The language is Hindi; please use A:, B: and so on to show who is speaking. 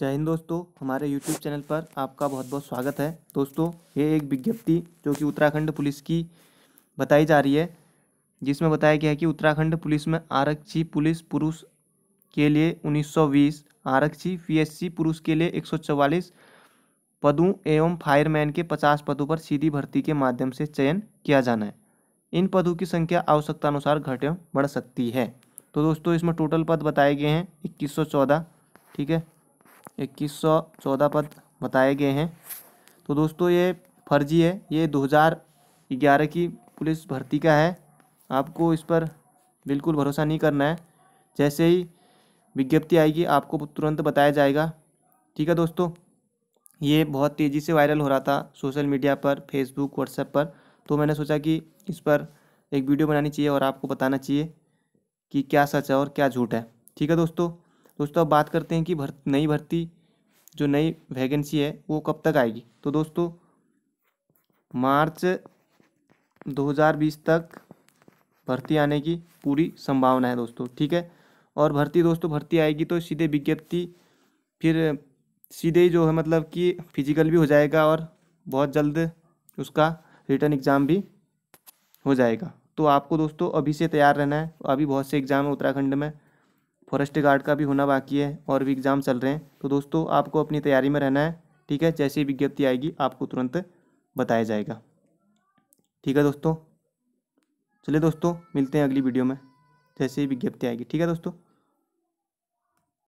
A: जय हिंद दोस्तों हमारे YouTube चैनल पर आपका बहुत बहुत स्वागत है दोस्तों ये एक विज्ञप्ति जो कि उत्तराखंड पुलिस की बताई जा रही है जिसमें बताया गया है कि उत्तराखंड पुलिस में आरक्षी पुलिस पुरुष के लिए 1920 आरक्षी पी पुरुष के लिए 144 पदों एवं फायरमैन के 50 पदों पर सीधी भर्ती के माध्यम से चयन किया जाना है इन पदों की संख्या आवश्यकतानुसार घट बढ़ सकती है तो दोस्तों इसमें टोटल पद बताए गए हैं इक्कीस ठीक है इक्कीस सौ चौदह पद बताए गए हैं तो दोस्तों ये फर्जी है ये दो हज़ार ग्यारह की पुलिस भर्ती का है आपको इस पर बिल्कुल भरोसा नहीं करना है जैसे ही विज्ञप्ति आएगी आपको तुरंत बताया जाएगा ठीक है दोस्तों ये बहुत तेज़ी से वायरल हो रहा था सोशल मीडिया पर फेसबुक व्हाट्सएप पर तो मैंने सोचा कि इस पर एक वीडियो बनानी चाहिए और आपको बताना चाहिए कि क्या सच है और क्या झूठ है ठीक है दोस्तों दोस्तों अब बात करते हैं कि भर नई भर्ती जो नई वैकेंसी है वो कब तक आएगी तो दोस्तों मार्च 2020 तक भर्ती आने की पूरी संभावना है दोस्तों ठीक है और भर्ती दोस्तों भर्ती आएगी तो सीधे विज्ञप्ति फिर सीधे ही जो है मतलब कि फिजिकल भी हो जाएगा और बहुत जल्द उसका रिटर्न एग्ज़ाम भी हो जाएगा तो आपको दोस्तों अभी से तैयार रहना है अभी बहुत से एग्ज़ाम है उत्तराखंड में फॉरेस्ट गार्ड का भी होना बाकी है और भी एग्ज़ाम चल रहे हैं तो दोस्तों आपको अपनी तैयारी में रहना है ठीक है जैसी विज्ञप्ति आएगी आपको तुरंत बताया जाएगा ठीक है दोस्तों चलिए दोस्तों मिलते हैं अगली वीडियो में जैसे ही विज्ञप्ति आएगी ठीक है दोस्तों